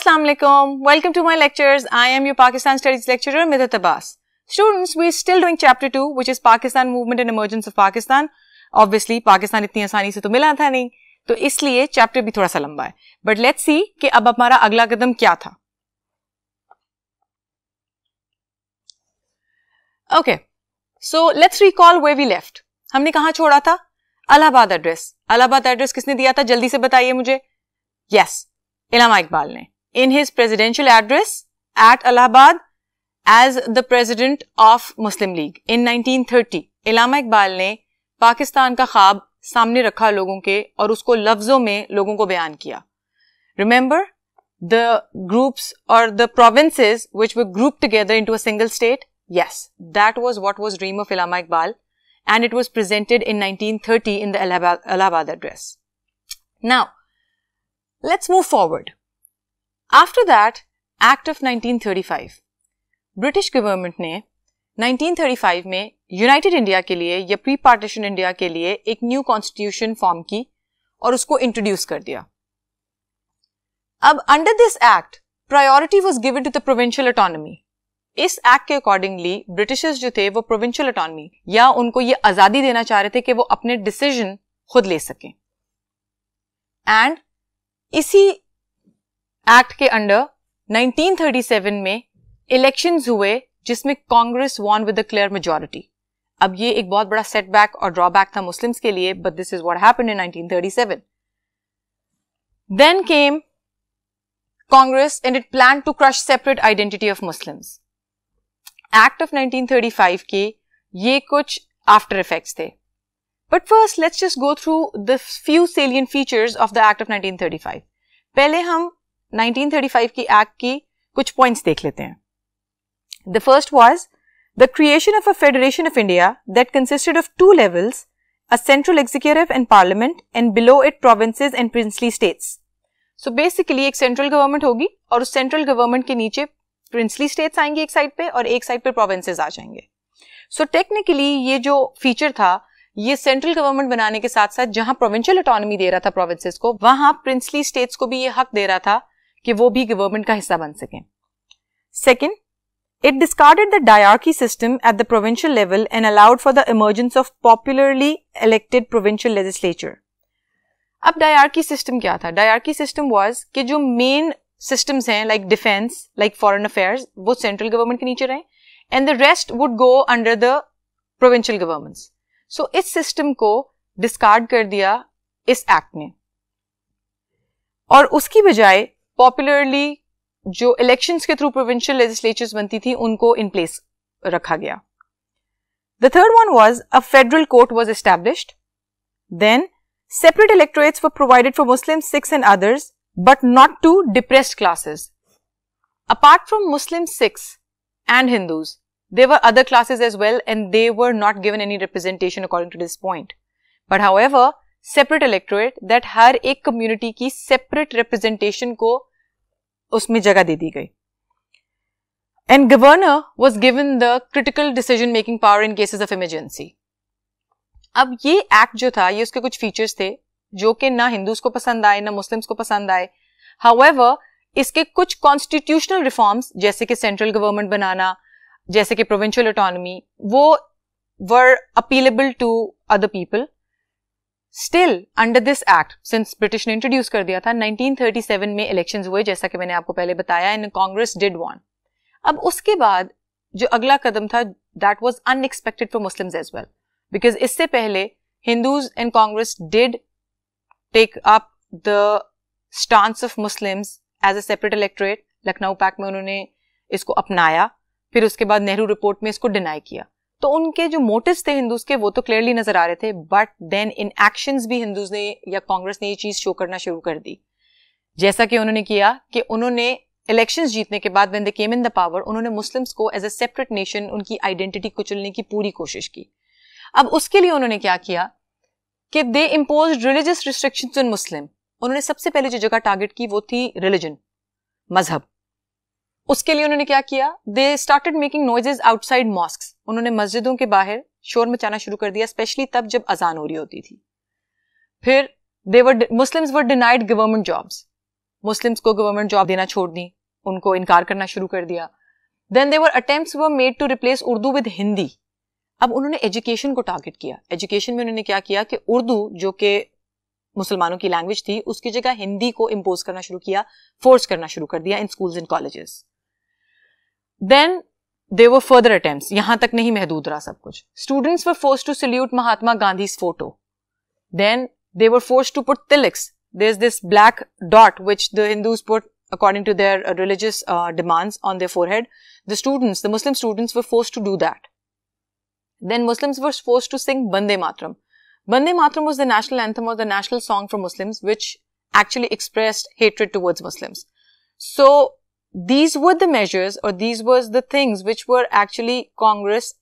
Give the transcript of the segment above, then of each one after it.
Assalamu alaikum. Welcome to my lectures. I am your Pakistan Studies lecturer Midat Abbas. Students, we are still doing chapter 2 which is Pakistan movement and emergence of Pakistan. Obviously Pakistan itni आसानी se to mila tha nahi. To isliye chapter bhi thoda sa lamba hai. But let's see ki ab hamara agla kadam kya tha. Okay. So, let's recall where we left. हमने कहा छोड़ा था Allahabad address Allahabad address किसने दिया था जल्दी से बताइए मुझे यस yes, इलामा इकबाल ने in his presidential address at Allahabad as the president of Muslim League in 1930, Ilama Iqbal ne Pakistan ka khab samne rakha logon ke aur usko lafzon mein logon ko bayan kiya. Remember the groups or the provinces which were grouped together into a single state? Yes, that was what was dream of Ilama Iqbal and it was presented in 1930 in the Allahabad address. Now, let's move forward. After that act of 1935, British government ने 1935 में United India के लिए या pre partition India के लिए एक new constitution form की और उसको इंट्रोड्यूस कर दिया अब under this act priority was given to the provincial autonomy इस एक्ट के अकॉर्डिंगली ब्रिटिशर्स जो थे वो प्रोविंशियल अटोनमी या उनको ये आजादी देना चाह रहे थे कि वो अपने डिसीजन खुद ले सकें एंड इसी एक्ट के अंडर 1937 में इलेक्शंस हुए जिसमें Congress won with a clear majority अब ये एक बहुत बड़ा सेटबैक और ड्रॉबैक था मुस्लिम्स के लिए but this is what happened in 1937 then came Congress and it plan to crush separate identity of Muslims act of 1935 के ये कुछ आफ्टर इफेक्ट्स थे but first let's just go through the few salient features of the act of 1935 पहले हम 1935 की act की कुछ points देख लेते हैं the first was the creation of a federation of India that consisted of two levels a central executive and parliament and below it provinces and princely states so basically एक central government होगी और उस central government के नीचे princely states आएंगे एक side पे और एक साइड पे प्रोविंसेस आ जाएंगे सो so टेक्निकली ये जो फीचर था ये सेंट्रल गवर्नमेंट बनाने के साथ साथ जहां प्रोविंशियल अटोनमी दे रहा था प्रोविंसेस को वहां प्रिंसली स्टेट्स को भी ये हक दे रहा था कि वो भी गवर्नमेंट का हिस्सा बन सकें second it discarded the dyarchy system at the provincial level and allowed for the emergence of popularly elected provincial legislature अब डायर्की सिस्टम क्या था डायर्की सिस्टम वॉज कि जो मेन सिस्टम्स हैं like defence like foreign affairs वो central government के नीचे रहे and the rest would go under the provincial governments so इस सिस्टम को डिस्कार्ड कर दिया इस एक्ट ने और उसकी बजाय Popularly, जो इलेक्शंस के थ्रू प्रोविंशियल लेजिस्लेचर्स बनती थी उनको इन प्लेस रखा गया The third one was a federal court was established. Then separate electorates were provided for Muslims, Sikhs and others, but not to depressed classes. Apart from Muslim Sikhs and Hindus, there were other classes as well and they were not given any representation according to this point. But however, separate electorate that हर एक community की separate representation को उसमें जगह दे दी गई and governor was given the critical decision making power in cases of emergency अब ये एक्ट जो था ये उसके कुछ फीचर्स थे जो कि ना हिंदूज को पसंद आए ना मुस्लिम्स को पसंद आए हाउएवर इसके कुछ कॉन्स्टिट्यूशनल रिफॉर्म्स जैसे कि सेंट्रल गवर्नमेंट बनाना जैसे कि प्रोविंशियल ऑटोनमी वो were appealable to other people still under this act since British ने इंट्रोड्यूस कर दिया था 1937 में इलेक्शंस हुए जैसा कि मैंने आपको पहले बताया एंड कांग्रेस डिड वॉन अब उसके बाद जो अगला कदम था that was unexpected for Muslim as well because इससे पहले Hindus and Congress did take up the stance of Muslims as a separate electorate Lucknow pact में उन्होंने इसको अपनाया फिर उसके बाद नेहरू रिपोर्ट में इसको डिनाई किया तो उनके जो मोटिव थे हिंदूज के वो तो क्लियरली नजर आ रहे थे बट देन इन एक्शन भी हिंदूज ने या कांग्रेस ने ये चीज शो करना शुरू कर दी जैसा कि उन्होंने किया कि उन्होंने इलेक्शन जीतने के बाद when they came in the power उन्होंने मुस्लिम्स को एज ए सेपरेट नेशन उनकी आइडेंटिटी कुचलने की पूरी कोशिश की अब उसके लिए उन्होंने क्या किया कि they impose religious restriction on Muslim उन्होंने सबसे पहले जो जगह टारगेट की वो थी रिलीजन मजहब उसके लिए उन्होंने क्या किया they started making noises outside mosque उन्होंने मस्जिदों के बाहर शोर मचाना शुरू कर दिया स्पेशली तब जब अजान हो रही होती थी फिर there Muslims were denied government jobs Muslims को गवर्नमेंट जॉब देना छोड़ दी उनको इनकार करना शुरू कर दिया then there attempt were made to replace Urdu with Hindi अब उन्होंने एजुकेशन को टारगेट किया एजुकेशन में उन्होंने क्या किया कि उर्दू जो कि मुसलमानों की लैंग्वेज थी उसकी जगह हिंदी को इम्पोज करना शुरू किया फोर्स करना शुरू कर दिया in schools and colleges Then there were further attempts. यहाँ tak नहीं महदूद रहा sab kuch. Students were forced to salute Mahatma Gandhi's photo. Then they were forced to put tilaks. There's this black dot which the Hindus put according to their uh, religious uh, demands on their forehead. The students, the Muslim students were forced to do that. Then Muslims were forced to sing Bande Matram. Bande Matram was the national anthem or the national song for Muslims which actually expressed hatred towards Muslims. So these were the measures or these were the things which were actually Congress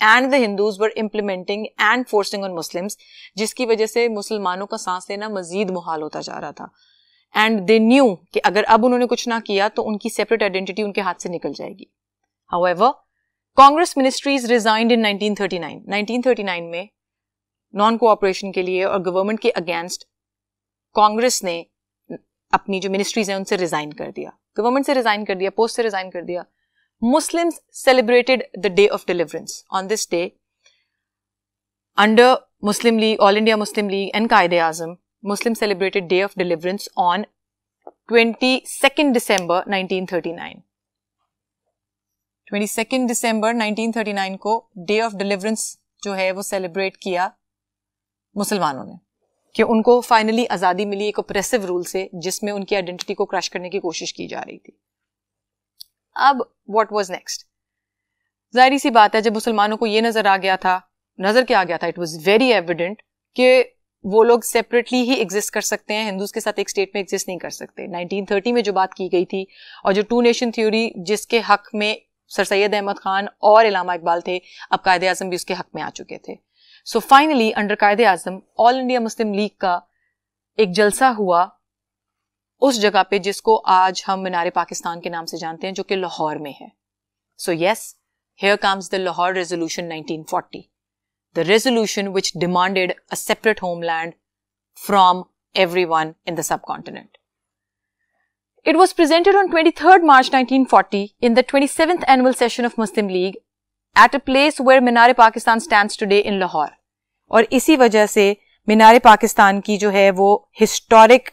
and the Hindus were implementing and forcing on Muslims, jiski wajah se musulmanon ka saans lena mazid muhal hota ja raha tha. And they knew ki agar ab unhone kuch na kiya to unki separate identity unke haath se nikal However, Congress ministries resigned in 1939. 1939 mein non-cooperation ke liye aur government ke against Congress ne अपनी जो ministries हैं उनसे resign कर दिया government से resign कर दिया post से रिजाइन कर दिया Muslim celebrated the day of deliverance on this day under Muslim League All India Muslim League and Quaid e Azam Muslim celebrated day of deliverance on twenty second December nineteen thirty nine twenty second December nineteen thirty nine को day of deliverance जो है वो celebrate किया मुसलमानों ने कि उनको finally आज़ादी मिली एक ओप्रेसिव रूल से जिसमें उनकी आइडेंटिटी को क्रैश करने की कोशिश की जा रही थी अब वॉट वॉज नेक्स्ट जाहिर सी बात है जब मुसलमानों को यह नज़र आ गया था नज़र क्या आ गया था इट वॉज़ वेरी एविडेंट कि वो लोग सेपरेटली ही एग्जिस्ट कर सकते हैं हिंदूज के साथ एक स्टेट में एग्जिस्ट नहीं कर सकते 1930 में जो बात की गई थी और जो टू नेशन थ्योरी जिसके हक में सर सैयद अहमद खान और इलामा इकबाल थे अब कायदे आजम भी उसके हक में आ चुके थे so finally under Quaid Azam All India Muslim League का एक जलसा हुआ उस जगह पे जिसको आज हम मीनार पाकिस्तान के नाम से जानते हैं जो कि लाहौर में है so yes here comes the Lahore resolution 1940 the resolution which demanded a separate homeland from everyone in the subcontinent. It was presented on 23rd March 1940 in the 27th annual session of Muslim League at a place where Minar Pakistan stands today in Lahore. और इसी वजह से मीनार पाकिस्तान की जो है वो historic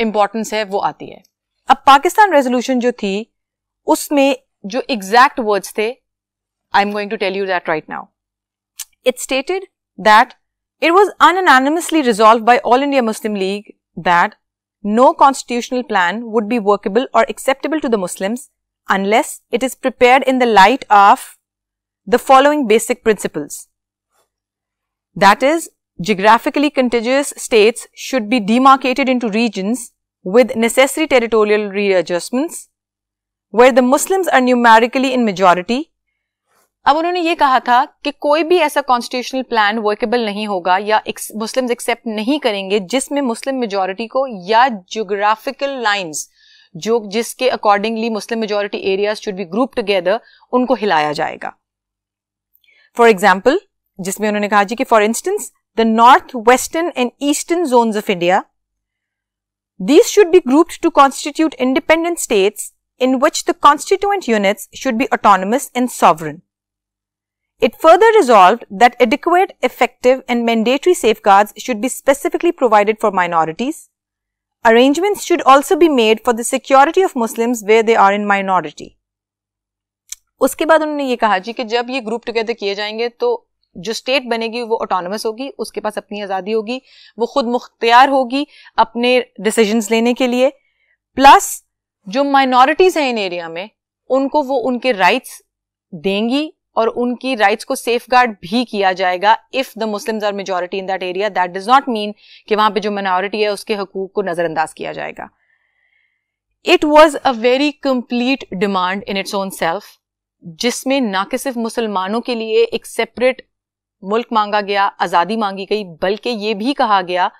importance है वो आती है अब पाकिस्तान रेजोल्यूशन जो थी उसमें जो एग्जैक्ट वर्ड्स थे I am going to tell you that right now it stated that It was unanimously resolved by All India Muslim League that no constitutional plan would be workable or acceptable to the Muslims unless it is prepared in the light of the following basic principles. That is, geographically contiguous states should be demarcated into regions with necessary territorial readjustments, where the Muslims are numerically in majority. अब उन्होंने ये कहा था कि कोई भी ऐसा constitutional plan workable नहीं होगा या मुस्लिम्स एक्सेप्ट नहीं करेंगे जिसमें मुस्लिम मेजोरिटी को या ज्योग्राफिकल लाइंस जो जिसके accordingly Muslim majority areas should be group together उनको हिलाया जाएगा for example, जिसमें उन्होंने कहा जी कि for instance the north western and eastern zones of India these should be grouped to constitute independent in which the constituent units should be autonomous and sovereign. It further resolved that adequate, effective and mandatory safeguards should be specifically provided for minorities. Arrangements should also be made for the security of Muslims where they are in minority. उसके बाद उन्होंने ये कहा जी कि जब ये group together किए जाएंगे तो जो स्टेट बनेगी वो ऑटोनमस होगी उसके पास अपनी आज़ादी होगी वो खुद मुख्तियार होगी अपने डिसीजंस लेने के लिए प्लस जो माइनॉरिटीज़ हैं इन एरिया में उनको वो उनके राइट्स देंगी और उनकी राइट्स को सेफ गार्ड भी किया जाएगा if the Muslims are majority in that area that does not mean कि वहां पे जो माइनॉरिटी है उसके हकूक को नज़रअंदाज किया जाएगा it was a very complete demand in its own self जिसमें ना कि सिर्फ मुसलमानों के लिए एक सेपरेट मुल्क मांगा गया आज़ादी मांगी गई बल्कि ये भी कहा गया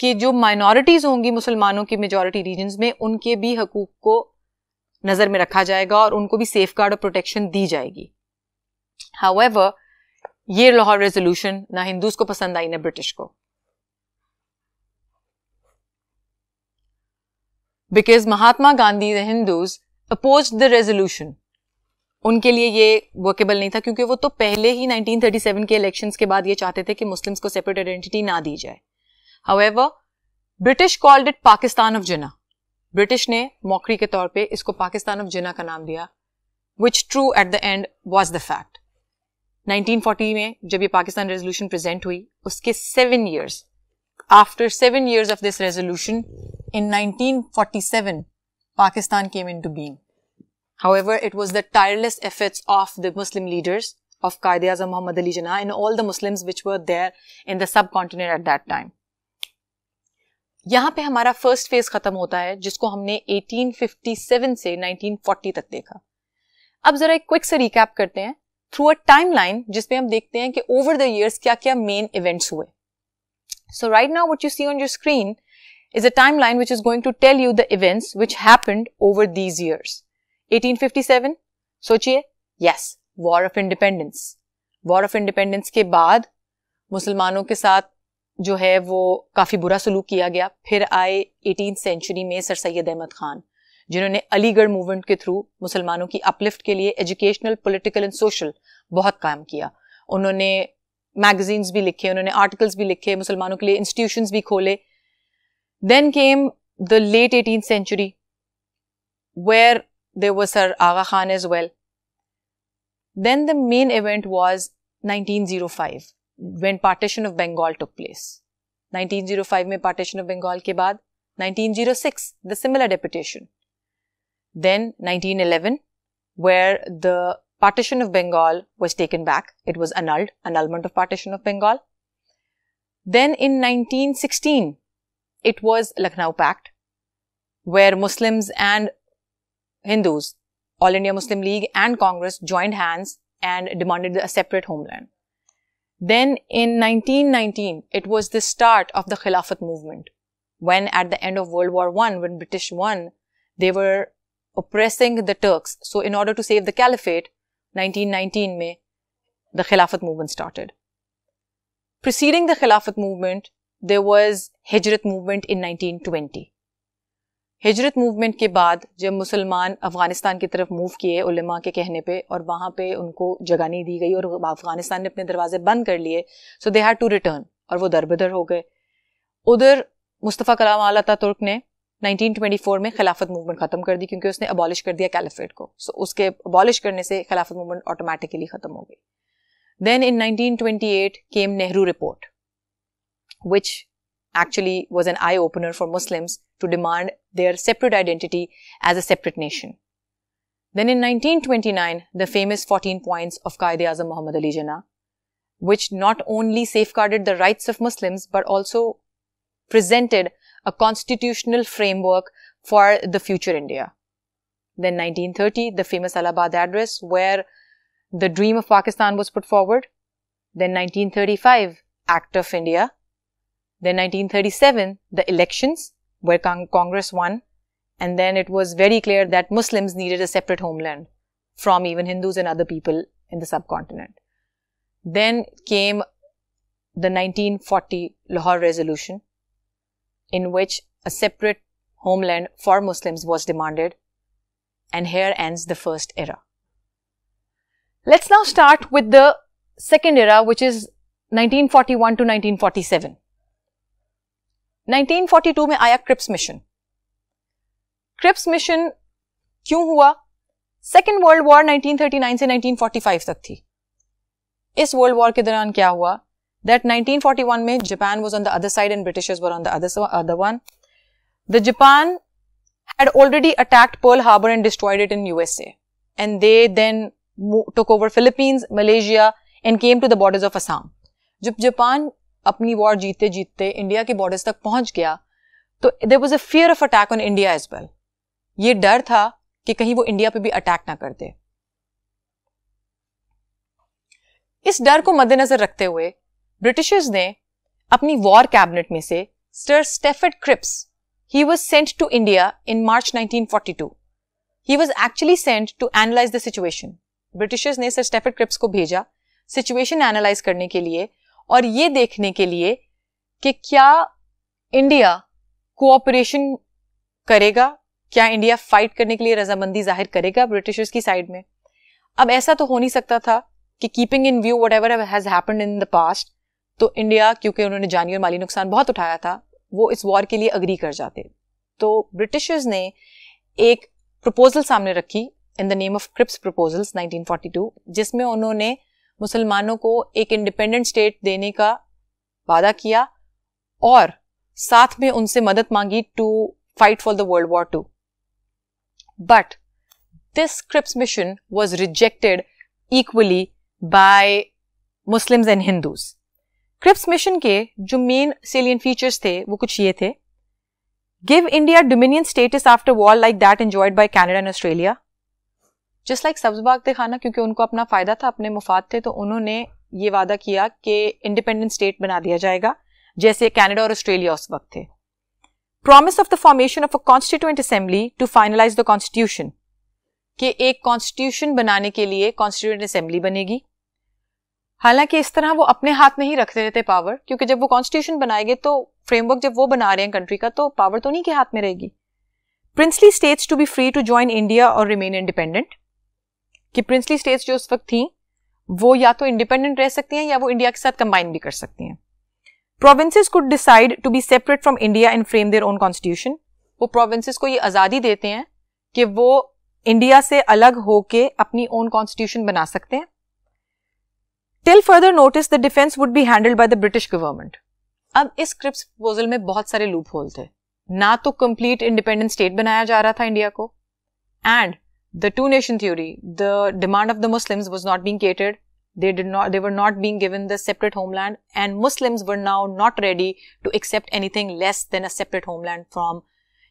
कि जो माइनॉरिटीज़ होंगी मुसलमानों की मेजॉरिटी रीजन में उनके भी हकूक़ को नज़र में रखा जाएगा और उनको भी सेफ गार्ड और प्रोटेक्शन दी जाएगी एवर ये लाहौर रेजोल्यूशन ना हिंदूज को पसंद आई ना ब्रिटिश को because Mahatma Gandhi the Hindus oppose the resolution उनके लिए ये वर्केबल नहीं था क्योंकि वो तो पहले ही 1937 के इलेक्शंस के बाद ये चाहते थे कि मुस्लिम्स को सेपरेट आइडेंटिटी ना दी जाए however British called it Pakistan of Jinnah British ने मौकरी के तौर पे इसको पाकिस्तान ऑफ जिना का नाम दिया which true at the end was the fact 1940 में जब ये पाकिस्तान रेजोल्यूशन प्रेजेंट हुई उसके seven years after seven years of this resolution in 1947 Pakistan came into being However, it was the tireless efforts of the Muslim leaders of Qaeda Azam Muhammad Ali Jinnah and all the Muslims which were there in the subcontinent at that time. यहाँ पे हमारा first phase खत्म होता है जिसको हमने 1857 से 1940 तक देखा अब जरा एक क्विक से रिकैप करते हैं थ्रू अ टाइमलाइन जिसपे हम देखते हैं कि ओवर द इयर्स क्या क्या मेन इवेंट्स हुए so right now what you see on your screen is a timeline which is going to tell you the events which happened over these years 1857 सोचिए yes war of independence war of independence के बाद मुसलमानों के साथ जो है वो काफ़ी बुरा सलूक किया गया फिर आए एटीन सेंचुरी में सर सैद अहमद खान जिन्होंने अलीगढ़ मूवमेंट के थ्रू मुसलमानों की अपलिफ्ट के लिए एजुकेशनल पॉलिटिकल एंड सोशल बहुत काम किया उन्होंने मैगजीन्स भी लिखे उन्होंने आर्टिकल्स भी लिखे मुसलमानों के लिए इंस्टीट्यूशन भी खोले then came the late eighteen century where There was Sir Aga Khan as well. Then the main event was 1905 when partition of Bengal took place. 1905 में partition of Bengal ke baad 1906 the similar deputation. Then 1911 where the partition of Bengal was taken back. It was annulled, annulment of partition of Bengal. Then in 1916 it was Lucknow Pact where Muslims and Hindus. All India Muslim League and Congress joined hands and demanded a separate homeland. Then in 1919, it was the start of the Khilafat movement, when at the end of World War I, when British won, they were oppressing the Turks. So in order to save the Caliphate, 1919 May, the Khilafat movement started. Preceding the Khilafat movement, there was Hijrat movement in 1920. हिजरत movement के बाद जब मुसलमान अफगानिस्तान की तरफ move किए उलमा के कहने पे और वहाँ पे उनको जगह नहीं दी गई और अफगानिस्तान ने अपने दरवाजे बंद कर लिए so they had to return और वो दरबदर हो गए उधर मुस्तफ़ा कलाम आला तुर्क ने 1924 में खिलाफत मूवमेंट ख़त्म कर दी क्योंकि उसने अबॉलिश कर दिया कैलिफेट को सो so, उसके अबॉलिश करने से खिलाफत मूवमेंट ऑटोमेटिकली ख़त्म हो गई then in 1928 came Nehru report which actually was an eye opener for Muslims to demand their separate identity as a separate nation. Then in 1929, the famous 14 points of Qaeda Azam Muhammad Ali Jinnah, which not only safeguarded the rights of Muslims but also presented a constitutional framework for the future India. Then 1930, the famous Allahabad address where the dream of Pakistan was put forward. Then 1935, Act of India. Then 1937, the elections where Congress won and then it was very clear that Muslims needed a separate homeland from even Hindus and other people in the subcontinent. Then came the 1940 Lahore Resolution in which a separate homeland for Muslims was demanded and here ends the first era. Let's now start with the second era which is 1941 to 1947. 1942 में आया Cripps mission Cripps mission क्यों हुआ second world war 1939 से 1945 तक थी इस world war के दौरान क्या हुआ दैट 1941 में Japan was on the other side and Britishers were on the other other one the Japan had already attacked Pearl Harbor and destroyed it in USA and they then took over Philippines Malaysia and came to the borders of Assam जब Japan अपनी war जीतते जीतते India के borders तक पहुंच गया तो there was a fear of attack on India as well ये डर था कि कहीं वो इंडिया पे भी अटैक ना कर दे इस डर को मद्देनजर रखते हुए ब्रिटिशर्स ने अपनी वॉर कैबिनेट में से sir Stafford Cripps he was sent to India in March 1942 he was actually sent to analyse the situation Britishers ने सर स्टेफर्ड क्रिप्स को भेजा सिचुएशन एनालाइज करने के लिए और ये देखने के लिए कि क्या इंडिया कोऑपरेशन करेगा क्या इंडिया फाइट करने के लिए रजामंदी जाहिर करेगा ब्रिटिशर्स की साइड में अब ऐसा तो हो नहीं सकता था कि keeping in view whatever has happen in the past तो इंडिया क्योंकि उन्होंने जानी और माली नुकसान बहुत उठाया था वो इस वॉर के लिए अग्री कर जाते तो ब्रिटिशर्स ने एक प्रपोजल सामने रखी in the name of Cripps proposals 1942 जिसमें उन्होंने मुसलमानों को एक इंडिपेंडेंट स्टेट देने का वादा किया और साथ में उनसे मदद मांगी to fight for the world war two but this Cripps mission was rejected equally by Muslims and Hindus Cripps mission के जो मेन सेलियन फीचर्स थे वो कुछ ये थे give India dominion status after war like that enjoyed by Canada and Australia just like थे दिखाना क्योंकि उनको अपना फ़ायदा था अपने मुफाद थे तो उन्होंने ये वादा किया कि इंडिपेंडेंट स्टेट बना दिया जाएगा जैसे कैनेडा और ऑस्ट्रेलिया उस वक्त थे promise of the formation of a constituent assembly to finalize the constitution कि एक कॉन्स्टिट्यूशन बनाने के लिए कॉन्स्टिट्यूंट असेंबली बनेगी हालांकि इस तरह वो अपने हाथ में ही रखते रहते पावर क्योंकि जब वो कॉन्स्टिट्यूशन बनाएंगे तो फ्रेमवर्क जब वो बना रहे हैं कंट्री का तो पावर तो उन्हीं के हाथ में रहेगी princely states to be free to join India और रिमेन इंडिपेंडेंट कि प्रिंसली स्टेट्स जो उस वक्त थी वो या तो इंडिपेंडेंट रह सकती हैं या वो इंडिया के साथ कंबाइन भी कर सकती हैं provinces could decide to be separate from India and frame their own constitution वो प्रोविंसेस को ये आज़ादी देते हैं कि वो इंडिया से अलग होके अपनी ओन कॉन्स्टिट्यूशन बना सकते हैं till further notice the defence would be handled by the British government अब इस क्रिप्स प्रपोजल में बहुत सारे लूप होल थे ना तो कंप्लीट इंडिपेंडेंट स्टेट बनाया जा रहा था इंडिया को and the two nation theory, the demand of the Muslims was not being catered. They did not, they were not being given the separate homeland and Muslims were now not ready to accept anything less than a separate homeland from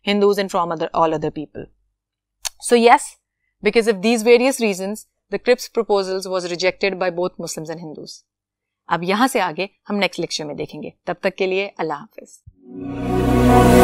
Hindus and from other, all other people. So yes, because of these various reasons, the Crips proposals was rejected by both Muslims and Hindus. अब यहाँ से आगे हम next lecture में देखेंगे तब तक के लिए अल्लाह हाफिज़